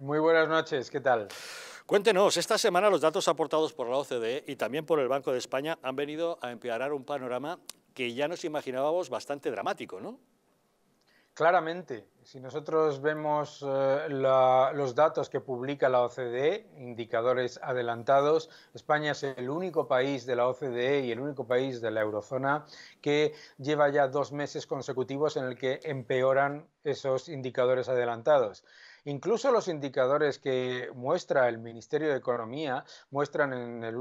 Muy buenas noches, ¿qué tal? Cuéntenos, esta semana los datos aportados por la OCDE y también por el Banco de España han venido a empeorar un panorama que ya nos imaginábamos bastante dramático, ¿no? Claramente, si nosotros vemos eh, los datos que publica la OCDE, indicadores adelantados, España es el único país de la OCDE y el único país de la eurozona que lleva ya dos meses consecutivos en el que empeoran esos indicadores adelantados. Incluso los indicadores que muestra el Ministerio de Economía muestran en la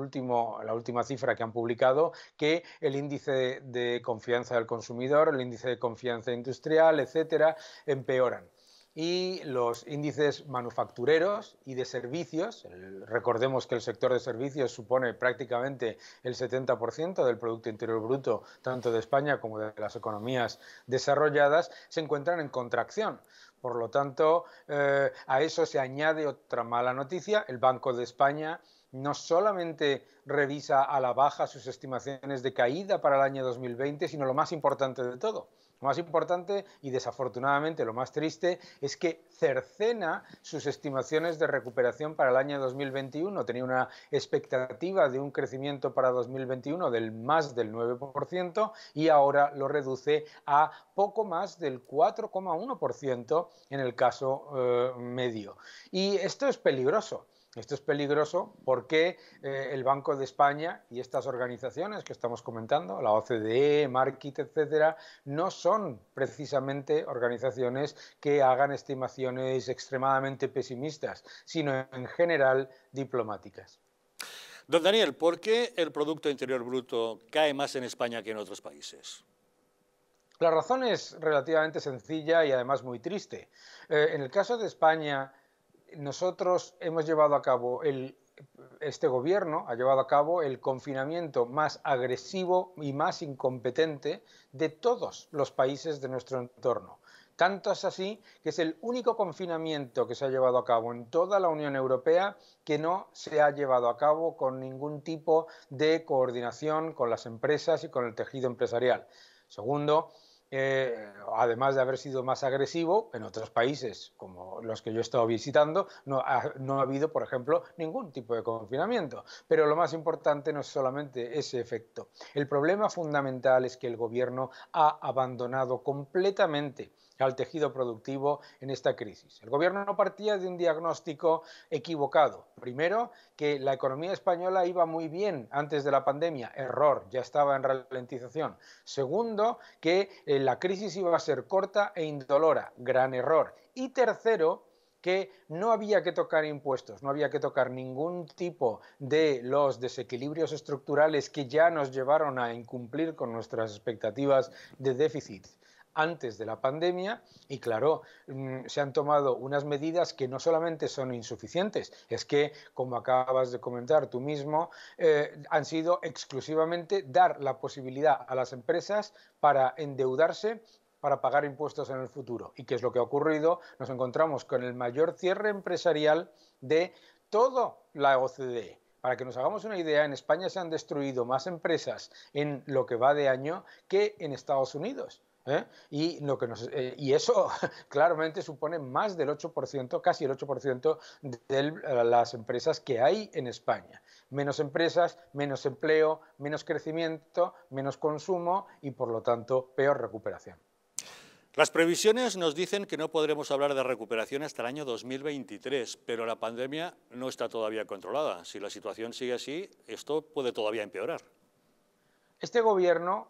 última cifra que han publicado que el índice de confianza del consumidor, el índice de confianza industrial, etcétera, empeoran y los índices manufactureros y de servicios. recordemos que el sector de servicios supone prácticamente el 70% del Producto Interior Bruto, tanto de España como de las economías desarrolladas, se encuentran en contracción. Por lo tanto, eh, a eso se añade otra mala noticia. El Banco de España no solamente revisa a la baja sus estimaciones de caída para el año 2020, sino lo más importante de todo, lo más importante y desafortunadamente lo más triste es que cercena sus estimaciones de recuperación para el año 2021. Tenía una expectativa de un crecimiento para 2021 del más del 9% y ahora lo reduce a poco más del 4,1% en el caso eh, medio. Y esto es peligroso esto es peligroso porque eh, el Banco de España y estas organizaciones que estamos comentando, la OCDE, Market, etcétera, no son precisamente organizaciones que hagan estimaciones extremadamente pesimistas, sino en general diplomáticas. Don Daniel, ¿por qué el Producto Interior Bruto cae más en España que en otros países? La razón es relativamente sencilla y además muy triste. Eh, en el caso de España, nosotros hemos llevado a cabo el este gobierno ha llevado a cabo el confinamiento más agresivo y más incompetente de todos los países de nuestro entorno. Tanto es así que es el único confinamiento que se ha llevado a cabo en toda la Unión Europea que no se ha llevado a cabo con ningún tipo de coordinación con las empresas y con el tejido empresarial. Segundo, eh, además de haber sido más agresivo, en otros países como los que yo he estado visitando, no ha habido, por ejemplo, ningún tipo de confinamiento. Pero lo más importante no es solamente ese efecto. El problema fundamental es que el gobierno ha abandonado completamente al tejido productivo en esta crisis. El gobierno no partía de un diagnóstico equivocado. Primero, que la economía española iba muy bien antes de la pandemia. Error, ya estaba en ralentización. Segundo, que eh, la crisis iba a ser corta e indolora. Gran error. Y tercero, que no había que tocar impuestos, no había que tocar ningún tipo de los desequilibrios estructurales que ya nos llevaron a incumplir con nuestras expectativas de déficit antes de la pandemia y claro, mm, se han tomado unas medidas que no solamente son insuficientes, es que, como acabas de comentar tú mismo, eh, han sido exclusivamente dar la posibilidad a las empresas para endeudarse para pagar impuestos en el futuro. ¿Y qué es lo que ha ocurrido? Nos encontramos con el mayor cierre empresarial de toda la OCDE. Para que nos hagamos una idea, en España se han destruido más empresas en lo que va de año que en Estados Unidos. ¿eh? Y, lo que nos, eh, y eso claramente supone más del 8%, casi el 8% de eh, las empresas que hay en España. Menos empresas, menos empleo, menos crecimiento, menos consumo y por lo tanto peor recuperación. Las previsiones nos dicen que no podremos hablar de recuperación hasta el año 2023, pero la pandemia no está todavía controlada. Si la situación sigue así, esto puede todavía empeorar. Este gobierno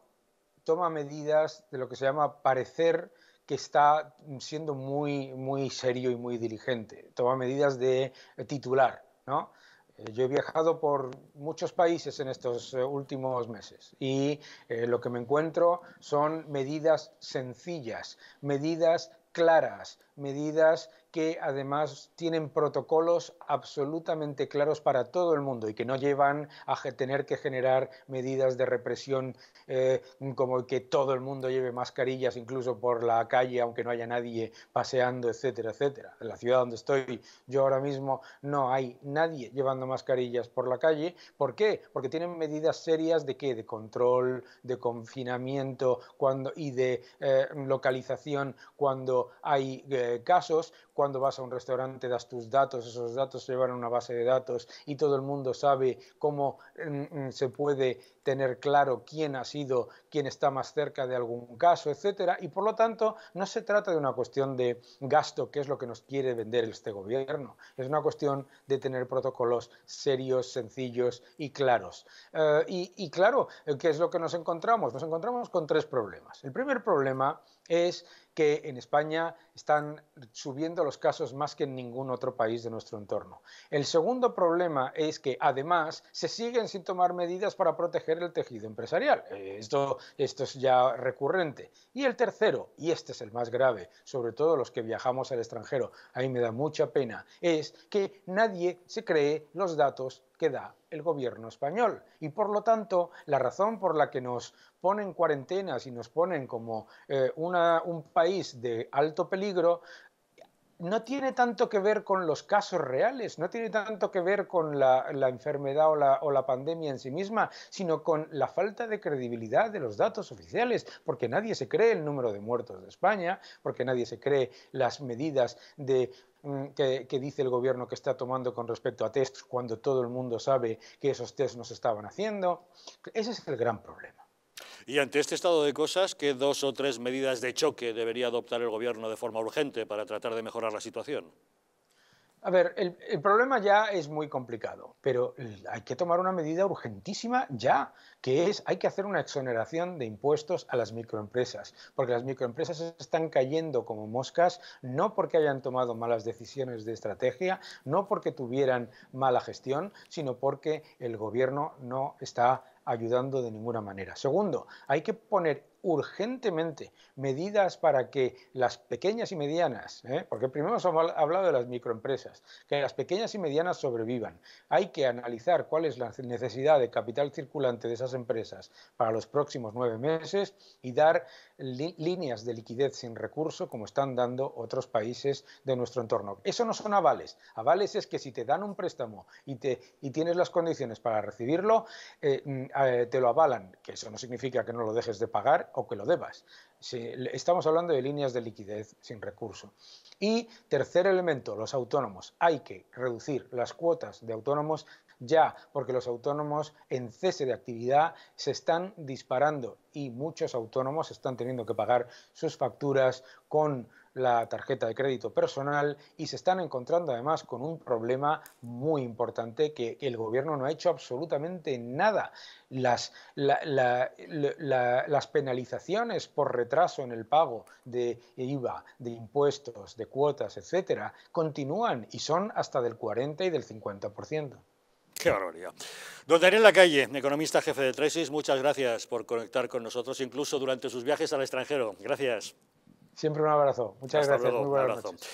toma medidas de lo que se llama parecer que está siendo muy, muy serio y muy diligente. Toma medidas de titular, ¿no? Eh, yo he viajado por muchos países en estos eh, últimos meses y eh, lo que me encuentro son medidas sencillas, medidas claras, medidas que además tienen protocolos absolutamente claros para todo el mundo y que no llevan a tener que generar medidas de represión eh, como que todo el mundo lleve mascarillas incluso por la calle aunque no haya nadie paseando, etcétera, etcétera. En la ciudad donde estoy yo ahora mismo no hay nadie llevando mascarillas por la calle. ¿Por qué? Porque tienen medidas serias de qué? De control, de confinamiento cuando, y de eh, localización cuando hay... Eh, eh, casos, cuando vas a un restaurante das tus datos, esos datos se llevan a una base de datos y todo el mundo sabe cómo mm, mm, se puede tener claro quién ha sido, quién está más cerca de algún caso, etcétera. Y por lo tanto, no se trata de una cuestión de gasto, que es lo que nos quiere vender este gobierno. Es una cuestión de tener protocolos serios, sencillos y claros. Eh, y claro, ¿qué es lo que nos encontramos? Nos encontramos con tres problemas. El primer problema es que en España están subiendo los casos más que en ningún otro país de nuestro entorno. El segundo problema es que además se siguen sin tomar medidas para proteger el tejido empresarial. Eh, esto, esto es ya recurrente. Y el tercero, y este es el más grave, sobre todo los que viajamos al extranjero, ahí me da mucha pena, es que nadie se cree los datos que da el gobierno español. Y por lo tanto, la razón por la que nos ponen cuarentenas y nos ponen como eh, un país de alto peligro no tiene tanto que ver con los casos reales, no tiene tanto que ver con la, enfermedad o la, pandemia en sí misma, sino con la falta de credibilidad de los datos oficiales, porque nadie se cree el número de muertos de España, porque nadie se cree las medidas mm, que, que, dice el gobierno que está tomando con respecto a tests cuando todo el mundo sabe que esos tests no se estaban haciendo. Ese es el gran problema. Y ante este estado de cosas, ¿qué dos o tres medidas de choque debería adoptar el Gobierno de forma urgente para tratar de mejorar la situación? A ver, el, problema ya es muy complicado, pero hay que tomar una medida urgentísima ya, que es hay que hacer una exoneración de impuestos a las microempresas, porque las microempresas están cayendo como moscas, no porque hayan tomado malas decisiones de estrategia, no porque tuvieran mala gestión, sino porque el gobierno no está ayudando de ninguna manera. Segundo, hay que poner urgentemente medidas para que las pequeñas y medianas, ¿eh? porque primero hemos hablado de las microempresas, que las pequeñas y medianas sobrevivan. Hay que analizar cuál es la necesidad de capital circulante de esas empresas para los próximos nueve meses y dar líneas de liquidez sin recurso como están dando otros países de nuestro entorno. Eso no son avales. Avales es que si te dan un préstamo y, te, y tienes las condiciones para recibirlo, eh, mm, eh, te lo avalan, que eso no significa que no lo dejes de pagar o que lo debas. estamos hablando de líneas de liquidez sin recurso. Y tercer elemento, los autónomos. Hay que reducir las cuotas de autónomos ya, porque los autónomos en cese de actividad se están disparando y muchos autónomos están teniendo que pagar sus facturas con la tarjeta de crédito personal y se están encontrando además con un problema muy importante que el gobierno no ha hecho absolutamente nada. Las, las penalizaciones por retraso en el pago de IVA, de impuestos, de cuotas, etcétera, continúan y son hasta del 40 y del 50%. Qué barbaridad. Don Daniel Lacalle, economista jefe de Tresis, muchas gracias por conectar con nosotros, incluso durante sus viajes al extranjero. Gracias. Siempre un abrazo. Muchas gracias. muy buenas Noches.